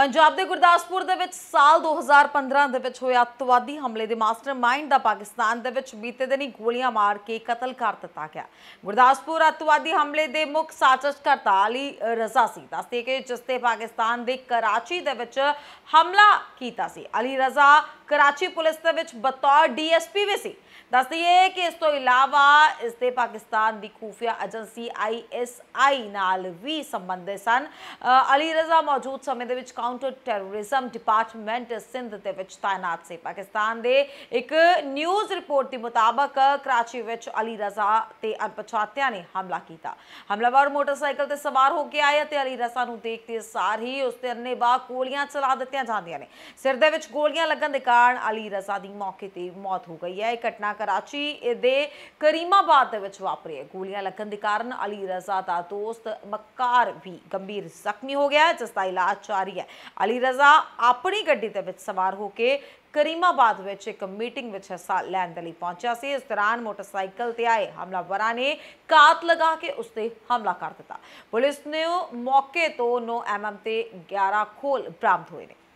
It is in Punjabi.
ਪੰਜਾਬ ਦੇ ਗੁਰਦਾਸਪੁਰ ਦੇ ਵਿੱਚ ਸਾਲ 2015 ਦੇ ਵਿੱਚ ਹੋਇਆ ਅੱਤਵਾਦੀ ਹਮਲੇ ਦੇ ਮਾਸਟਰਮਾਈਂਡ ਦਾ ਪਾਕਿਸਤਾਨ ਦੇ ਵਿੱਚ ਬੀਤੇ ਦਿਨੀ ਗੋਲੀਆਂ ਮਾਰ ਕੇ ਕਤਲ ਕਰ ਦਿੱਤਾ ਗਿਆ ਗੁਰਦਾਸਪੁਰ ਅੱਤਵਾਦੀ ਹਮਲੇ ਦੇ ਮੁੱਖ ਸਾਜ਼ਿਸ਼ਕਰਤਾ ਅਲੀ ਰਜ਼ਾ ਸੀ ਦੱਸਦੇ ਕਿ ਜਿਸ ਤੇ ਪਾਕਿਸਤਾਨ ਦੇ ਕਰਾਚੀ ਦੇ ਵਿੱਚ ਹਮਲਾ ਕੀਤਾ ਸੀ ਅਲੀ ਰਜ਼ਾ ਕਰਾਚੀ ਪੁਲਿਸ ਦੇ ਵਿੱਚ ਬਤੌਰ ਡੀਐਸਪੀ ਵੀ ਸੀ ਦੱਸਦੀਏ ਕਿ ਇਸ ਤੋਂ ਇਲਾਵਾ ਇਸ ਦੇ ਪਾਕਿਸਤਾਨ ਦੀ ਖੂਫੀਆ ਏਜੰਸੀ ਆਈਐਸਆਈ ਨਾਲ ਵੀ ਸੰਬੰਧ ਸਨ ਅਲੀ ਰਜ਼ਾ ਮੌਜੂਦ ਸਮੇਂ ਦੇ ਵਿੱਚ ਕਾਊਂਟਰ ਟੈਰੋਰਿਜ਼ਮ ਡਿਪਾਰਟਮੈਂਟ ਸਿੰਧ ਦੇ ਵਿੱਚ ਤਾਇਨਾਤ ਸੀ ਪਾਕਿਸਤਾਨ ਦੇ ਇੱਕ ਨਿਊਜ਼ ਰਿਪੋਰਟ ਦੇ ਮੁਤਾਬਕ ਕਰਾਚੀ ਵਿੱਚ ਅਲੀ ਰਜ਼ਾ ਤੇ ਅਣਪਛਾਤਿਆਂ ਨੇ ਹਮਲਾ ਕੀਤਾ ਹਮਲਾਵਰ ਮੋਟਰਸਾਈਕਲ ਤੇ ਸਵਾਰ ਹੋ ਕੇ ਆਏ ਤੇ ਅਲੀ ਰਜ਼ਾ ਨੂੰ ਦੇਖਦੇ ਸਾਰ ਹੀ ਉਸ ਤੇ ਅੰਨੇ ਬਾ ਗੋਲੀਆਂ ਚਲਾ ਦਿੱਤੀਆਂ ਜਾਂਦੀਆਂ ਨੇ ਸਿਰ ਦੇ ਵਿੱਚ ਗੋਲੀਆਂ ਲੱਗਣ ਦੇ ਕਾਰਨ ਅਲੀ ਰਜ਼ਾ ਦੀ ਮੌਕੇ ਤੇ ਮੌਤ ਹੋ ਗਈ ਹੈ ਇਹ ਘਟਨਾ ਕਰਾਚੀ ਦੇ ਕਰੀਮਾਬਾਦ ਦੇ ਵਿੱਚ ਵਾਪਰੀ ਹੈ ਗੋਲੀਆਂ ਲੱਗਣ ਦੇ ਕਾਰਨ ਅਲੀ ਰਜ਼ਾ ਦਾ ਦੋਸਤ ਮੱਕਾਰ ਵੀ ਗੰਭੀਰ ਜ਼ਖਮੀ ਹੋ ਗਿਆ ਜਿਸ ਦਾ ਇਲਾਜ ਜਾਰੀ ਹੈ ਅਲੀ ਰਜ਼ਾ ਆਪਣੀ ਗੱਡੀ ਦੇ ਵਿੱਚ ਸਵਾਰ ਹੋ ਕੇ ਕਰੀਮਾਬਾਦ ਵਿੱਚ ਇੱਕ ਮੀਟਿੰਗ ਵਿੱਚ ਹਿੱਸਾ ਲੈਣ ਲਈ ਪਹੁੰਚਿਆ ਸੀ ਇਸ ਦੌਰਾਨ ਮੋਟਰਸਾਈਕਲ ਤੇ ਆਏ ਹਮਲਾਵਰਾਂ ਨੇ ਕਾਤ ਲਗਾ ਕੇ ਉਸ ਤੇ ਹਮਲਾ ਕਰ ਦਿੱਤਾ ਪੁਲਿਸ ਨੇ ਮੌਕੇ ਤੋਂ 9 ਐਮਐਮ ਤੇ 11 ਖੋਲ ਪ੍ਰਾਪਤ ਹੋਏ ਨੇ